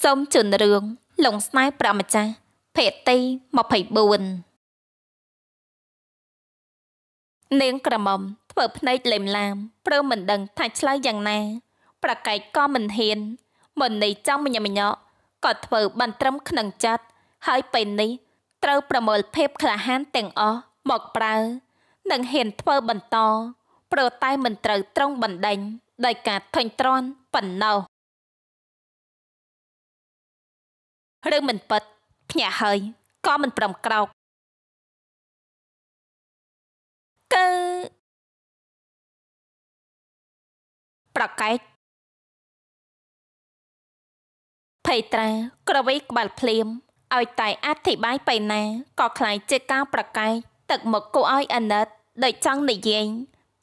សូមជឿនរឿង លងស្នេហ៍ប្រមចាស់ ភេទី24នាងក្រមុំធ្វើភ្នែកលេមឡាមព្រមមិនដឹង ថាឆ្លើយយ៉ាងណា ប្រកែកក៏មិនហ៊ានមុននេះចង់មញញក់ក៏ធ្វើបានត្រឹមក្នុងចិត្តហើយពេលនេះត្រូវប្រមូលភាពក្លាហានទាំងអស់មកប្រើនឹងហ៊ានធ្វើបន្តព្រោះតែមិនត្រូវត្រង់បណ្ដេញដោយការថេញទ្រាន់ប៉ុណ្ណោះរឿងមិនពិតភ្ញាក់ហើយក៏មិន ប្រំក្រោកកើប្រកែកភ័យត្រាក្រវីក្បាល ភ្លាមឲ្យតែអធិប្បាយបៃណាក៏ខ្លាយជាការប្រកែកទឹកមកគូឲ្យអាណិតដូចចង់និយាយ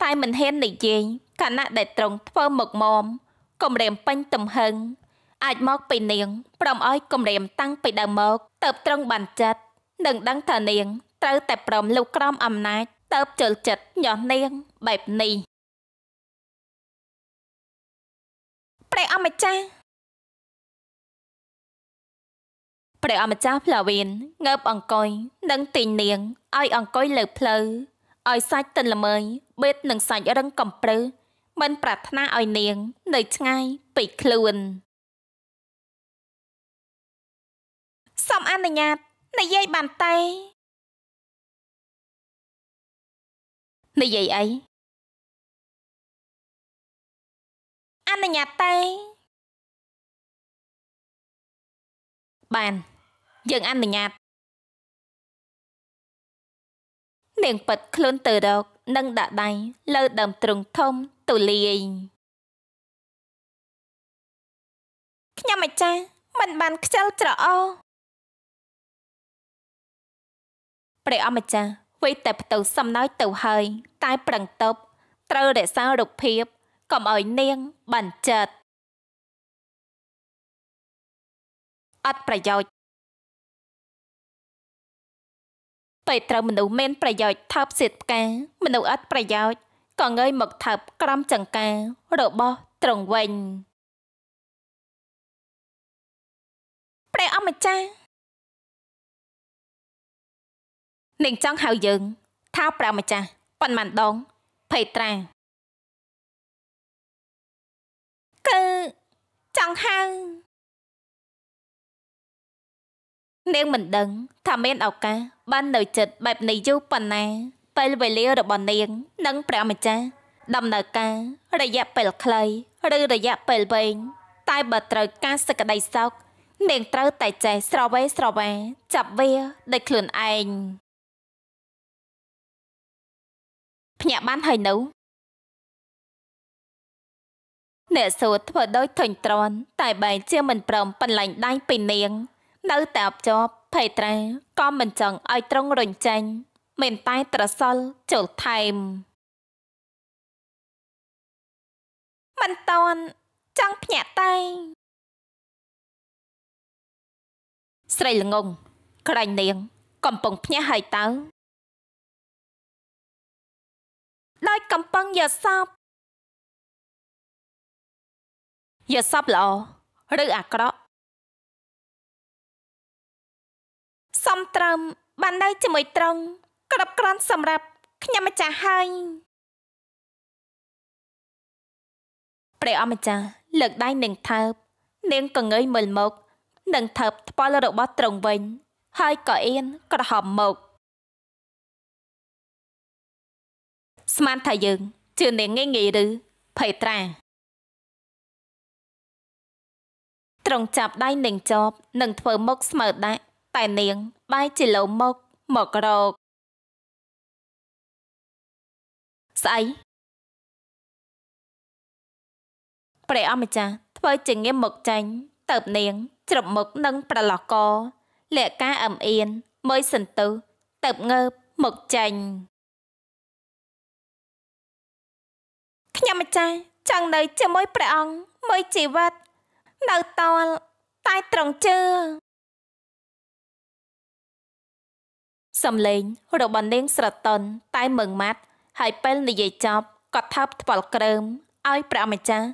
តែមិនហ៊ាននិយាយខណៈដែលត្រង់ធ្វើមុខមមគំរាមពេញទំហឹងអាចមកពីនាងព្រមឲ្យគម្រាមតាំងពីដើមមកទៅត្រង់បានចិត្តនឹងដឹងថានាងត្រូវតែព្រមលោកក្រមអំណាចទៅជលចិត្តញាស់នាង បែបនេះព្រះអម្ចាស់ព្រះអម្ចាស់ផ្លាវៀនងើបអង្គុយនិងទីងនាងឲ្យអង្គុយលើផ្លូវឲ្យសាច់ទន្លមើយបេតនឹងសាច់រឹង កំប្រឹសមិន ប្រាថ្នាឲ្យនាង នៅឆ្ងាយពីខ្លួនសូមអនុញ្ញាតនិយាយបានតែនិយាយអីអនុញ្ញាតតែបាន យើងអនុញ្ញាតនាងប៉ិតខ្លួនទៅរកនិងដាក់ដៃលើដើមទ្រូងធំទូលាយខ្ញុំអាចារ្យមិនបានខ្ជិលច្រអូព្រះអម្ចាស់វិញតែផ្ទុយសំណើចទៅហើយតែប្រឹងតប់ត្រូវរក្សារូបភាពកុំឲ្យនាងបានចិត្តអត់ប្រយោជន៍ពេលត្រូវមនុស្សមានប្រយោជន៍ថើបសៀតផ្កាមនុស្សអត់ប្រយោជន៍ក៏ងើយមកថើបក្រំចង្ការរបស់ត្រង់វិញព្រះអម្ចាស់នាងចង់ហៅយើងថាប្រាម្ចាស់ប៉ុន្មានដងភ័យត្រាគឺចង់ហៅនាងមិនដឹងថាមានឱកាសបាននៅចិត្តបែបនេះយូរប៉ុណ្ណា ពេលវេលារបស់នាង និងព្រះម្ចាស់ដំណើរការរយៈពេលខ្លីឬរយៈពេលវែងតែបើត្រូវការសក្តីសោកនាងត្រូវតែចេះស្រវេស្រវាចាប់វាដោយខ្លួនឯងភ្ញាក់បានហើយនៅអ្នកសួរធ្វើដោយធុញទ្រាន់តែបែរជាមិនព្រមបន្លាញ់ដៃពីនាងនៅតែអបជាប់ភេត្រាក៏មិនចង់ឲ្យត្រង់រញចាញ់មិនតែត្រសល់ចូលថែម មិនតន់ចង់ភ្ញាក់តែស្រីល្ងងក្រែងនាងកំពុងភ្ញាក់ហើយតើដូចកំពឹងយសពយសពល្អឬអាក្រក់សំត្រឹមបាននៅជាមួយត្រង់ក្របក្រាន់ សម្រាប់ ខ្ញុំម្ចាស់ហើយព្រះអម្ចាស់លើកដៃនឹងថើបនាងកងើយមើលមកនឹងថើបថ្ពាល់របស់ត្រង់វិញហើយក៏អៀនក្រហមមកស្មានថាយើងជាអ្នកងាយងាយឬភ័យត្រាត្រង់ចាប់ដៃនាងចប់នឹងធ្វើ មុខស្មើដាក់ តែនាងបែរជាលោមមកមករកស្អីព្រះអម្ចាស់ធ្វើជាងាមមកចាញ់តើបនាងច្រមុខនឹងប្រឡោះកលក្ខការអឹមអៀនមើលសន្ទុះតើបងើបមកចាញ់ខ្ញុំម្ចាស់ចង់នៅជាមួយព្រះអង្គមួយជីវិតនៅតលតែត្រង់ជើសំឡេងរបស់នាងស្រតុនតែមឹងម៉ាត់ ហើយពេលនិយាយចប់ក៏ថើបថ្វល់ក្រើមឲ្យព្រះម្ចាស់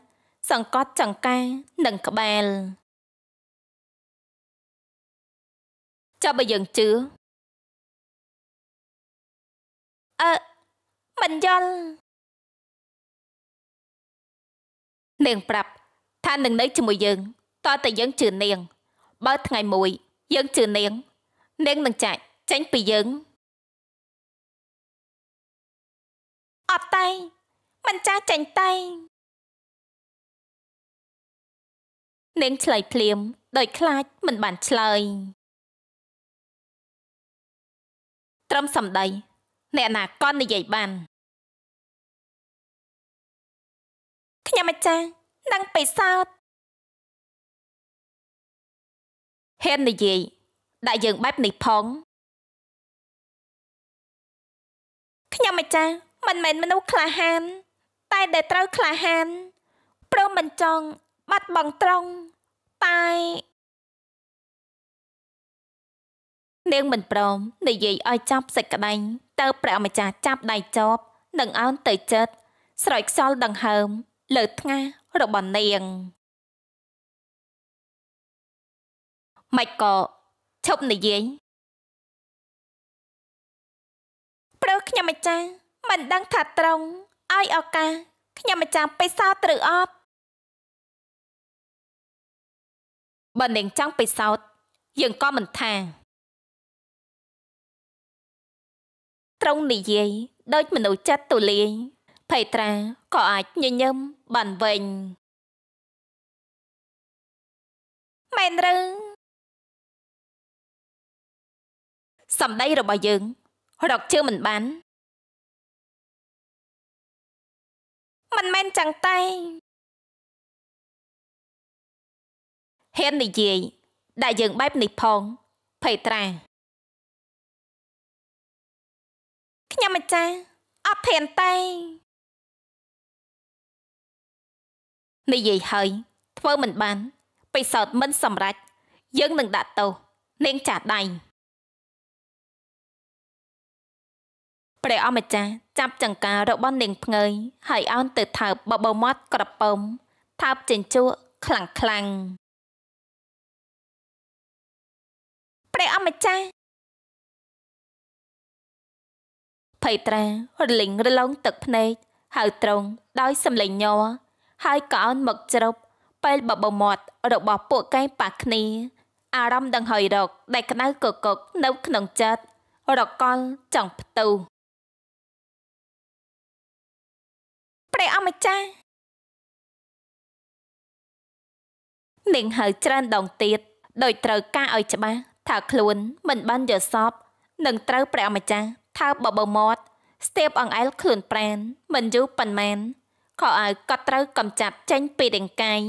សង្កត់ចង្កានិងក្បាលចាប់បើយើងជឿអឺមិនយល់នាងប្រាប់ថានឹងនៅជាមួយយើងតើតែយើងជឿនាង បើថ្ងៃមួយយើងជឿនាង នាងនឹងចាច់ចេញពីយើងអត់តែមិនចាស់ចេញតែនាងឆ្លើយភ្លាម ដោយខ្លាចមិនបានឆ្លើយ ត្រឹមសំដីអ្នកណាក៏និយាយបានខ្ញុំអាចារ្យនឹងពិសោធន៍ហ៊ាននិយាយដាក់យើងបែបនេះផងខ្ញុំអាចារ្យមិនមែនមនុស្សក្លាហាន តែដែលត្រូវក្លាហានព្រមមិនចង់បាត់បង់ត្រង់តែនាងមិនព្រមនិយាយឲ្យចាប់សេចក្តីទៅព្រះម្ចាស់ចាប់ដៃចបនិងអោនទៅចិត្តស្រោចខ្សលដង្ហើមលើថ្ងាសរបស់នាងម៉េចក៏ឈប់និយាយព្រោះខ្ញុំម្ចាស់មិនដឹងថាត្រង់ឲ្យឱកាសខ្ញុំម្ចាស់ពិសោធន៍ឬអត់បើនាងចង់ពិសោធន៍យើងក៏មិនថាត្រង់និយាយដូចមនុស្សចិត្តទូលាយភ័យត្រាក៏អាចញញឹមបានវិញ មែនឬសម្ដីរបស់យើងរកជើងមិនបាន មិនមែនចឹងតែហ៊ាននិយាយដែលយើងបែបនេះផងភ័យត្រាខ្ញុំម្ចាស់អត់ធានតែនិយាយហើយ ធ្វើមិនបានបិសោតមិនសម្រេចយើងនឹងដាក់ទោសនាងចាដៃព្រះអម្ចាស់ចាប់ចង្ការរបស់នាងភ្ងើយហើយអោនទៅថើបបបោមាត់ ក្រពើមថើបចិញ្ចក់ខ្លាំងខ្លាំងព្រះអម្ចាស់ភ័យត្រារលិងរលងទឹកភ្នែកហៅត្រង់ដោយសំលេងញ័រហើយក៏អោនមកជ្រប់ពេលបបមាត់របស់ពួកកែងប៉ះគ្នាអារម្មណ៍ដង្ហុយរកដែលក្តៅកកុកនៅ ក្នុងចិត្តរកលចង់ផ្ទុះព្រះអម្ចាស់នាងហៅច្រើន ដងទៀតដោយត្រូវការឲ្យច្បាស់ថាខ្លួន មិនបានយល់សពនឹងត្រូវ ព្រះអម្ចាស់ថាបបមាត់ស្ទាបអង្អែលខ្លួនប្រានមិនយូរប៉ុន្មានខោអាវក៏ត្រូវកំចាត់ចេញពីរាងកាយ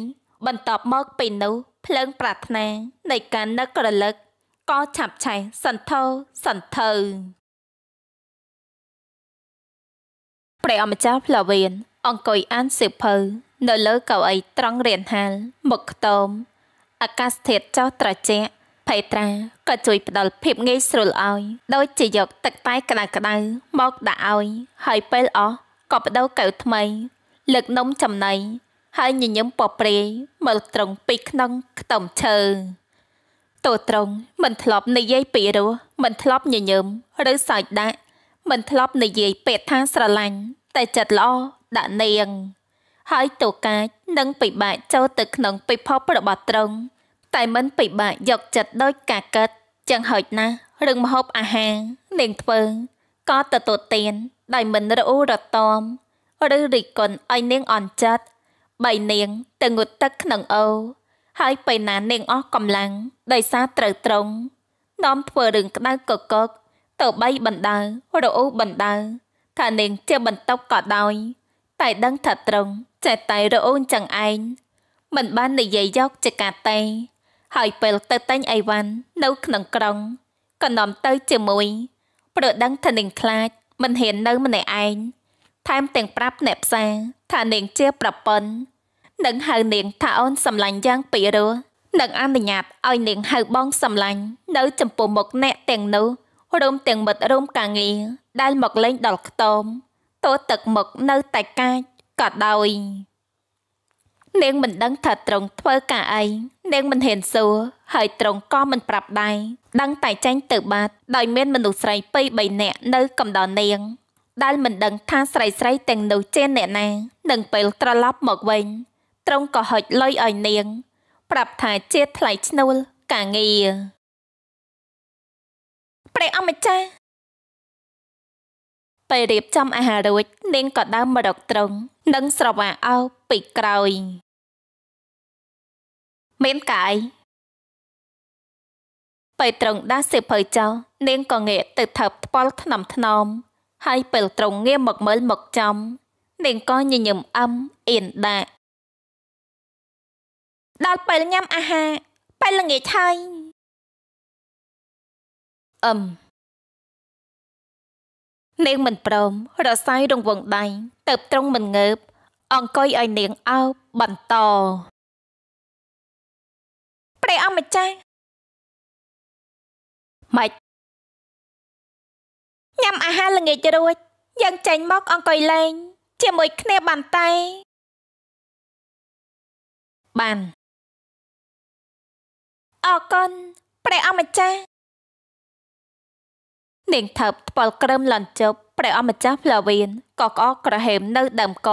បន្ទាប់មក ពីនោះភ្លើង ប្រាថ្នានៃការនឹករលឹកក៏ឆាប់ឆេះសន្ធោសន្ធើព្រះអម្ចាស់ផ្លាវៀនអង្គុយអានសិភៅនៅលើកៅអី ត្រង់រៀនហាលមុខខ្ទមអាកាសធាតុចោះត្រជាក់ភេត្រាក៏ជួយផ្ដល់ភាពងាយស្រួលឲ្យដោយជាយកទឹកតែក្តៅក្តៅមកដាក់ឲ្យហើយពេលអស់ក៏បដូរកៅថ្មីលើកនំចំណីហើយញញឹមពព្រាយមើលត្រង់ពីក្នុងខ្ទឹមឈើតូត្រង់មិនធ្លាប់និយាយពីរសមិនធ្លាប់ញញឹមឬសើចដាក់មិនធ្លាប់និយាយពេកថាស្រឡាញ់តែចិត្តល្អដាក់នាង ហើយតូកាចនឹងពិបាកចូលទៅក្នុងពិភពរបស់ត្រង់តែមិនពិបាកយកចិត្តដោយការកិតចឹងហូចណាស់រឿងមហូបអាហារនាងធ្វើក៏ទទួលទានដោយមិនរអ៊ូរទាំឬរិះគន់ឲ្យនាងអន់ចិត្តបីនាង ទៅងូតទឹកក្នុងអូរហើយបេណានាងអស់កម្លាំងដោយសារត្រូវត្រង់នាំធ្វើរឿងក្តៅកកកទៅបីបណ្ដៅរអ៊ូបណ្ដៅថានាងជាបន្តុកក៏ដោយ តែដឹងថាត្រង់ចេះតែរអ៊ូចឹងឯងមិនបាននិយាយយកជាការតែហើយពេលទៅតែងអីវ៉ាន់នៅក្នុងក្រុងក៏នាំទៅជាមួយព្រោះដឹងថានាងខ្លាចមិនហ៊ាននៅម្នាក់ឯងថែមទាំងប្រាប់អ្នកផ្សារថានាងជាប្រពន្ធនឹងហៅនាងថាអូនសម្លាញ់យ៉ាងពីរោះនឹងអនុញ្ញាតឲ្យនាងហៅបងសម្លាញ់នៅ ចំពោះមុខអ្នកទាំងនោះរួមទាំងមិត្តរួមការងារដែលមកលេងដល់ខ្ទមតូទឹកមកនៅតែកាចក៏ដោយនាងមិនដឹងថាត្រង់ធ្វើការអីនាងមិនហ៊ានសួរហើយត្រង់ក៏មិនប្រាប់ដែរដឹងតែចាញ់ទៅបាត់ដោយមានមនុស្សស្រី2 3នាក់នៅកំដរនាងដែលមិនដឹងថាស្រីស្រីទាំងនោះជាអ្នកណានឹងពេលត្រឡប់មកវិញត្រង់ក៏ហុចលុយឲ្យនាង ប្រាប់ថាជាថ្លៃឈ្នួលការងារព្រះអម្ចាស់ពេលរៀបចំអាហាររួចនាងក៏ដើរមករកត្រង់និងស្រវាអោបពីក្រោយមានកាយពេលត្រង់ដាស់សិភៅចោលនាងក៏ងាកទៅថើបថ្ពាល់ថ្នំថ្នមហើយពេលទ្រង់ងាកមកមើលមកចំ នាងក៏ញញឹមអឹមអៀនដាក់ដល់ពេលញ៉ាំអាហារពេលល្ងាចហើយអឹមនាងមិនព្រមរសាយរង្វង់ដៃទៅត្រង់មិនងើប អង្គុយឲ្យនាងអោបបន្តព្រះអង្គម្ចាស់ម៉េចញ៉ាំអាហារល្ងាចរួចយើងចេញមកអង្គុយលេងជាមួយគ្នាបានតែបានអរគុណព្រះអម្ចាស់នាងថើបថ្ពល់ក្រឹមលន់ជប់ព្រះអម្ចាស់ផ្លាវៀនក៏ក្អកក្រហមនៅដើមក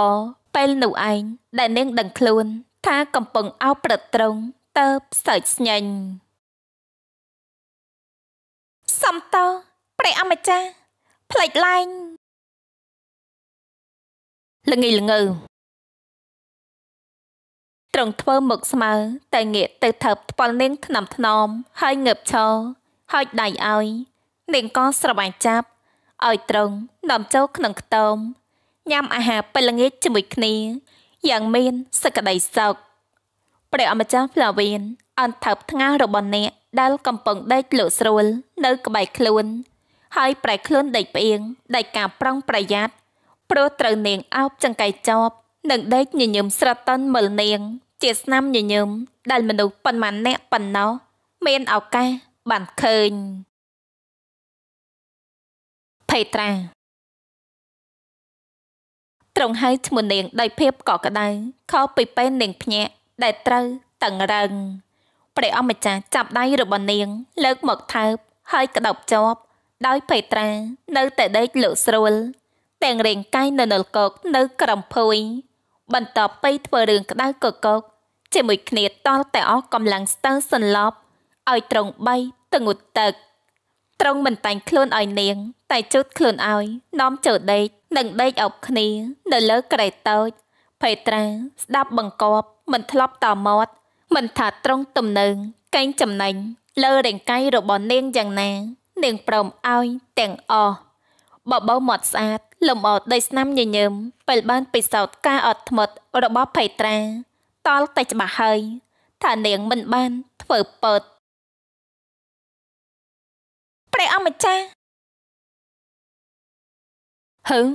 ពេលនោះឯងដែលនាងដឹងខ្លួន ថាកំពុងអោប្រត្រង់តើបសើចស្ញែងសំតោព្រះអម្ចាស់ផ្លេចលែងល្ងីល្ងើត្រង់ធ្វើមុខស្មើតែងាកទៅថើបថ្ពាល់នាងថ្នមថ្នមហើយងើបឈរហើយដៃឲ្យនាងក៏ស្របាញ់ចាប់ឲ្យត្រង់ដំចូលក្នុងខ្ទមញ៉ាំអាហារពេលល្ងាចជាមួយគ្នាយ៉ាងមានសក្តីសោកព្រះអម្ចាស់ផ្លាវៀនអន្តើបថ្ងាសរបស់អ្នកដែលកំពុងដេកលក់ស្រួលនៅក្បែរខ្លួនហើយប្រែខ្លួនដេកផ្អៀងដេកការប្រុងប្រយ័ត្នព្រោះត្រូវនាងអោបចង្កៃចប់ និងដេកញញឹមស្រតិនមើលនាងជាស្នាមញញឹមដែលមនុស្សប៉ុន្មានអ្នកប៉ុណ្ណោះមានឱកាសបានឃើញភេត្រាត្រង់ហើយឈ្មោះនាងដោយភាពកក់ក្ដៅខុសពីពេលនាងភ្ញាក់ ដែលត្រូវតឹងរឹងព្រះអម្ចាស់ចាប់ដៃរបស់នាងលើកមកថើបហើយក្តោបជាប់ដោយពេត្រា នៅតែដេកលក់ស្រួលទាំងរាងកាយនៅនលកោកនៅក្រំភួយ បន្តទៅធ្វើរឿងក្តៅកកកជាមួយគ្នាតល់តែអស់កម្លាំងស្ទើរសន្លប់ឲ្យត្រង់បីទៅងូតទឹក ត្រង់មិនតែងខ្លួនឲ្យនាង តែជូតខ្លួនឲ្យ នាំចូលដេកនិងដេកអប់គ្នានៅលើក្រែតូចភេត្រាស្ដាប់បង្គាប់មិនធ្លាប់តមាត់មិនថាត្រង់ទំនឹងកែងចំណេញលើរាងកាយរបស់នាងយ៉ាងណានាងព្រមឲ្យទាំងអស់បបោមាត់ស្អាត លំអដីស្នាមញញឹមពេលបានពិសោធន៍ការអត់ធ្មត់របស់ភ័យត្រា តល់តែច្បាស់ហើយថានាងមិនបានធ្វើពើតព្រះអម្ចាស់ហឹង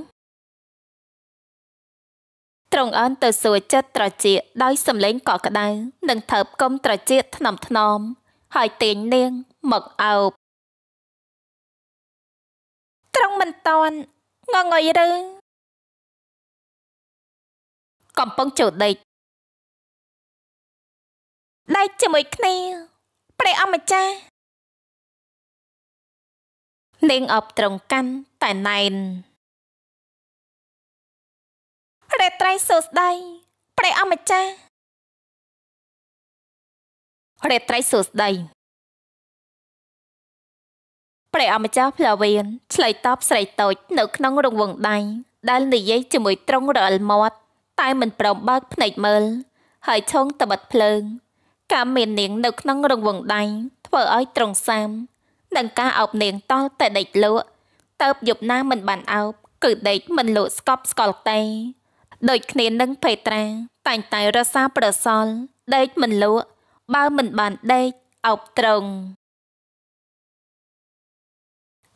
ត្រង់អន់ទៅសួរចិត្តត្រជាដោយសំឡេងកក់ក្ដៅនិងថើបគុំត្រជាថ្នមថ្នមហើយទាញនាងមកអោបត្រង់មិនតន់ងងុយឬកំពុងចូលដេកដេកជាមួយគ្នាព្រះអម្ចាស់នាងអបត្រង់កាន់តែណែនរាត្រីសួស្ដីព្រះអម្ចាស់រាត្រីសួស្ដីព្រះអម្ចាស់ផ្លាវៀនឆ្លើយតបស្រីតូចនៅក្នុងរង្វង់ដៃដែលនិយាយជាមួយត្រង់រអិលមាត់ តែមិនព្រមបើកភ្នែកមើល ហើយឆុងតបិតភ្លើង ការមាននាងនៅក្នុងរង្វង់ដៃធ្វើឲ្យត្រង់សាមនឹងការអោបនាងតល់តែដេកលក់តើបយប់ណាមិនបានអោបគឺដេកមិនលក់ស្កប់ស្កល់តែដូចគ្នានឹងភេត្រាតែងតែរសាប្រសល់ដេកមិនលក់បើមិនបានដេកអោបត្រង់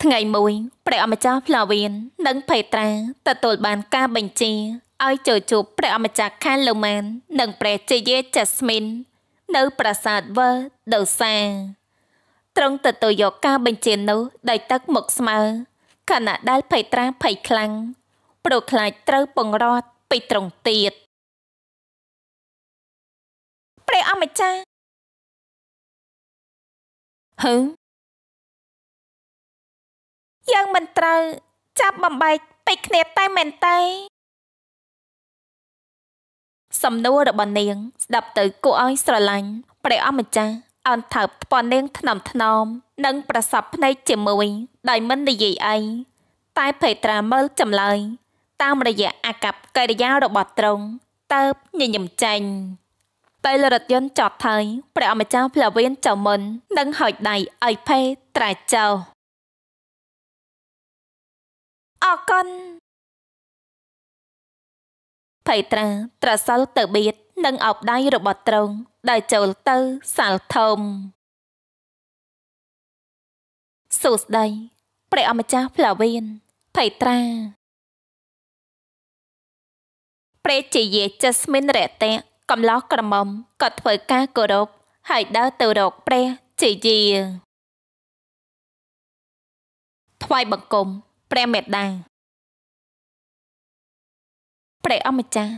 ថ្ងៃមួយព្រះអម្ចាស់ផ្លាវៀននិងភេត្រាទទួលបាន ការបញ្ជាឲ្យចូលជួបព្រះអម្ចាស់ខានលូម៉ាន និង ព្រះជាយេចាស្មីន នៅ ប្រាសាទវើដូសា ត្រង់ទទួលយកការបញ្ជានោះដោយទឹកមកស្មើខណៈដែលភេត្រាភ័យខ្លាំងប្រូខ្លាចត្រូវពង្រត់ពីត្រង់ទៀតព្រះអម្ចាស់ហឹមយើងមិនត្រូវចាប់បំបែកពេកគ្នាតែមែនទេសំណួររបស់នាង ស្ដាប់ទៅគួរឲ្យស្រឡាញ់ព្រះអម្ចាស់អន់ថើបថ្ពាល់នាងថ្នមថ្នមនិង ប្រសពភ្នែកជាមួយដោយមិននិយាយអីតែភេត្រាមើលចម្លើយតាមរយៈអាកប្បកិរិយារបស់ត្រង់តើបញញឹមចាញ់ពេលរថយន្តចតហើយព្រះអម្ចាស់ផ្លាវៀនចៅមុននិងហោចដៃឲ្យភេត្រាចៅអរគុណភ័យត្រា ត្រសិលទៅបៀតនិងអោបដៃរបស់ត្រង់ដែលចូលទៅសាលធំសួស្ដី ព្រះអម្ចាស់ផ្លាវៀនភ័យត្រាព្រះជាយាចិស្មិនរតៈកំឡោះក្រមុំក៏ធ្វើការគោរពហើយដើរទៅរកព្រះជាយាថ្វាយបង្គំព្រះមេដាព្រះអម្ចាស់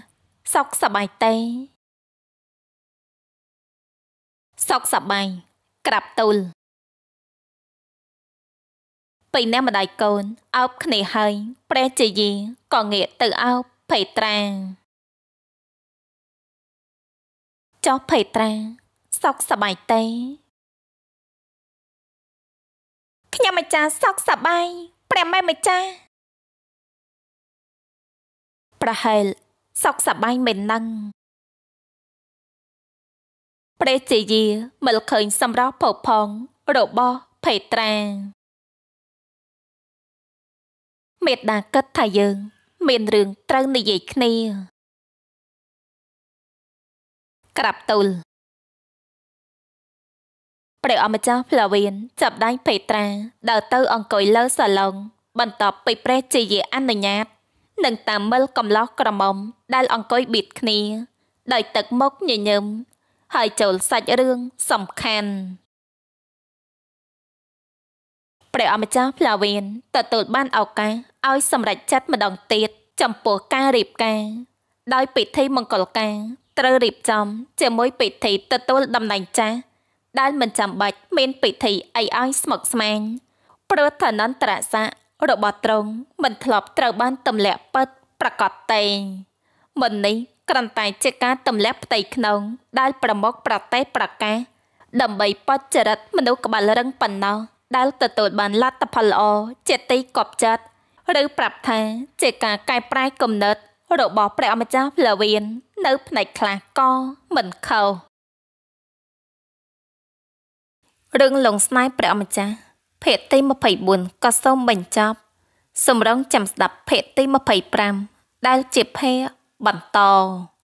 សោកសប្បាយតេសោកសប្បាយក្រាបទូលពីនេះម្ដាយកូនអោបគ្នាហើយ ព្រះជាយាក៏ងាកទៅអោបភេត្រាចុះភេត្រាសោកសប្បាយតេខ្ញុំអាចារ្យសោកសប្បាយព្រះម៉ែម្ចាស់ប្រហែលសោកសប្បាយមិនដឹងព្រះជាយាមើលឃើញសម្រស់ពោផងរបស់ភេត្រាមេត្តាគិតថាយើង មានរឿងត្រូវនិយាយគ្នាក្រាបទូលព្រះអម្ចាស់ផ្លាវៀនចាប់ដៃភេត្រាដើរទៅអង្គុយលើសាឡុងបន្ទាប់ពីព្រះជាយាអនុញ្ញាតនឹងតាមមើលកំឡោះក្រមុំដែលអង្គុយបៀតគ្នាដោយទឹកមុខញញឹមហើយចូលសាច់រឿងសំខាន់ព្រះអម្ចាស់ផ្លាវៀនទទួលបានឱកាសឲ្យសម្រេចចិត្តម្ដងទៀតចំពោះការរៀបការ ដោយពិធីមង្គលការ ត្រូវរៀបចំ ជាមួយពិធីទទួលតំណែងចាស់ដែលមិនចាំបាច់មានពិធីអីឲ្យស្មុគស្មាញព្រោះឋានន្តរស័ក្តិរបស់ទ្រង់មិនធ្លាប់ត្រូវបានទម្លាក់ពិតប្រកបតែមិននេះក្រន្តែជាការទម្លាក់ផ្ទៃក្នុងដែលប្រមុខប្រទេសប្រកាសដើម្បីបច្ចរិតមនុស្សក្បាលរឹងប៉ុណ្ណោះដែលទទួលបានលទ្ធផលល្អជាទីកប់ចិត្តឬប្រាប់ថាជាការកែប្រែគំនិតរបស់ព្រះអម្ចាស់ផ្លាវៀននៅផ្នែកខ្លះក៏មិនខុសរឿងលងស្នេហ៍ព្រះម្ចាស់ភាគទី24ក៏សូមបញ្ចប់សម្រងចាំស្ដាប់ភាគទី25ដែលជាភាគបន្ត